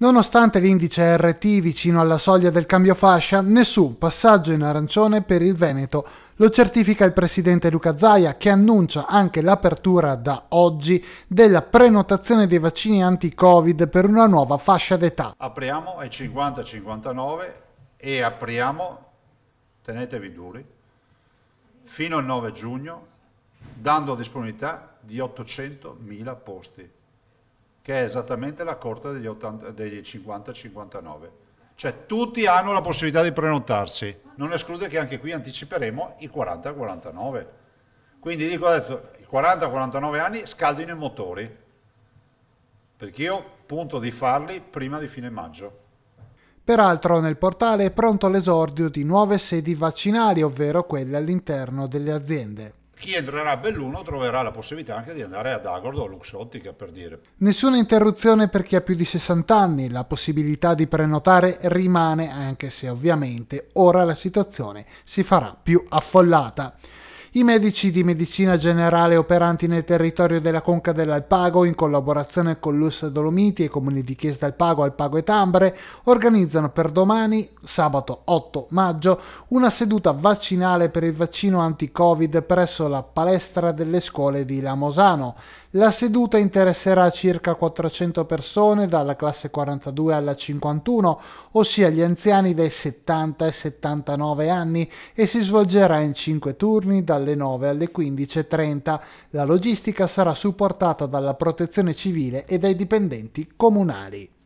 Nonostante l'indice RT vicino alla soglia del cambio fascia, nessun passaggio in arancione per il Veneto. Lo certifica il presidente Luca Zaia che annuncia anche l'apertura da oggi della prenotazione dei vaccini anti-Covid per una nuova fascia d'età. Apriamo ai 50-59 e apriamo, tenetevi duri, fino al 9 giugno, dando disponibilità di 800.000 posti che è esattamente la corta degli, degli 50-59. Cioè tutti hanno la possibilità di prenotarsi, non esclude che anche qui anticiperemo i 40-49. Quindi dico adesso, i 40-49 anni scaldino i motori, perché io punto di farli prima di fine maggio. Peraltro nel portale è pronto l'esordio di nuove sedi vaccinali, ovvero quelle all'interno delle aziende chi entrerà a Belluno troverà la possibilità anche di andare ad Agordo o Luxottica per dire. Nessuna interruzione per chi ha più di 60 anni, la possibilità di prenotare rimane anche se ovviamente ora la situazione si farà più affollata. I medici di medicina generale operanti nel territorio della Conca dell'Alpago, in collaborazione con l'US Dolomiti e Comuni di Chiesa d'Alpago, Alpago e Tambre, organizzano per domani, sabato 8 maggio, una seduta vaccinale per il vaccino anti-Covid presso la palestra delle scuole di Lamosano. La seduta interesserà circa 400 persone dalla classe 42 alla 51, ossia gli anziani dai 70 ai 79 anni e si svolgerà in 5 turni da dalle 9 alle 15.30. La logistica sarà supportata dalla protezione civile e dai dipendenti comunali.